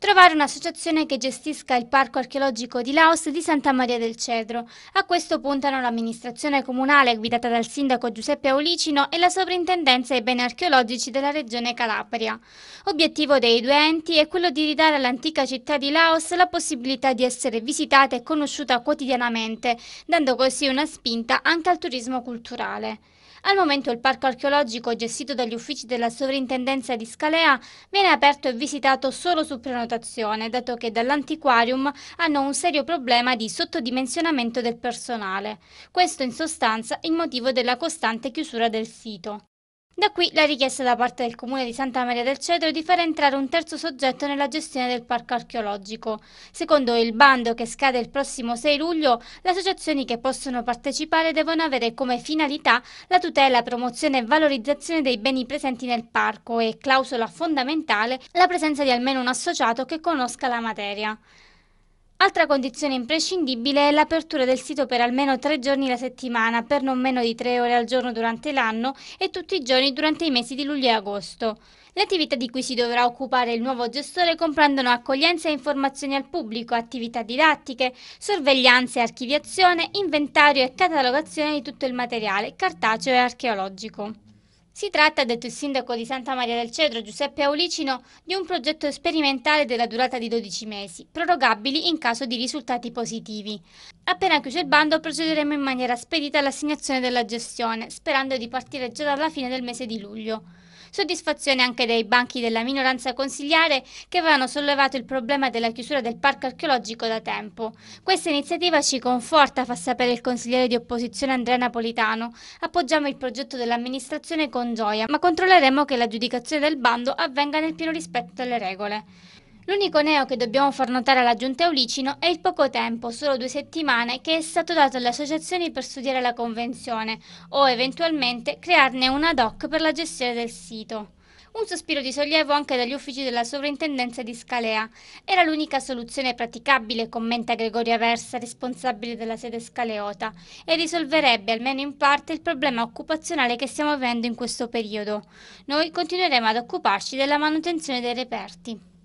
Trovare un'associazione che gestisca il parco archeologico di Laos di Santa Maria del Cedro. A questo puntano l'amministrazione comunale guidata dal sindaco Giuseppe Aulicino e la sovrintendenza ai beni archeologici della regione Calabria. Obiettivo dei due enti è quello di ridare all'antica città di Laos la possibilità di essere visitata e conosciuta quotidianamente, dando così una spinta anche al turismo culturale. Al momento il parco archeologico gestito dagli uffici della sovrintendenza di Scalea viene aperto e visitato solo su prenotazione, dato che dall'antiquarium hanno un serio problema di sottodimensionamento del personale. Questo in sostanza il motivo della costante chiusura del sito. Da qui la richiesta da parte del Comune di Santa Maria del Cedro di far entrare un terzo soggetto nella gestione del parco archeologico. Secondo il bando che scade il prossimo 6 luglio, le associazioni che possono partecipare devono avere come finalità la tutela, promozione e valorizzazione dei beni presenti nel parco e, clausola fondamentale, la presenza di almeno un associato che conosca la materia. Altra condizione imprescindibile è l'apertura del sito per almeno tre giorni la settimana, per non meno di tre ore al giorno durante l'anno e tutti i giorni durante i mesi di luglio e agosto. Le attività di cui si dovrà occupare il nuovo gestore comprendono accoglienza e informazioni al pubblico, attività didattiche, sorveglianza e archiviazione, inventario e catalogazione di tutto il materiale cartaceo e archeologico. Si tratta, ha detto il sindaco di Santa Maria del Cedro, Giuseppe Aulicino, di un progetto sperimentale della durata di 12 mesi, prorogabili in caso di risultati positivi. Appena chiuso il bando procederemo in maniera spedita all'assegnazione della gestione, sperando di partire già dalla fine del mese di luglio. Soddisfazione anche dei banchi della minoranza consigliare che avevano sollevato il problema della chiusura del parco archeologico da tempo. Questa iniziativa ci conforta, fa sapere il consigliere di opposizione Andrea Napolitano. Appoggiamo il progetto dell'amministrazione con gioia, ma controlleremo che l'aggiudicazione del bando avvenga nel pieno rispetto delle regole. L'unico neo che dobbiamo far notare alla giunta Eulicino è il poco tempo, solo due settimane, che è stato dato alle associazioni per studiare la convenzione o eventualmente crearne una doc per la gestione del sito. Un sospiro di sollievo anche dagli uffici della sovrintendenza di Scalea. Era l'unica soluzione praticabile, commenta Gregoria Versa, responsabile della sede scaleota, e risolverebbe almeno in parte il problema occupazionale che stiamo avendo in questo periodo. Noi continueremo ad occuparci della manutenzione dei reperti.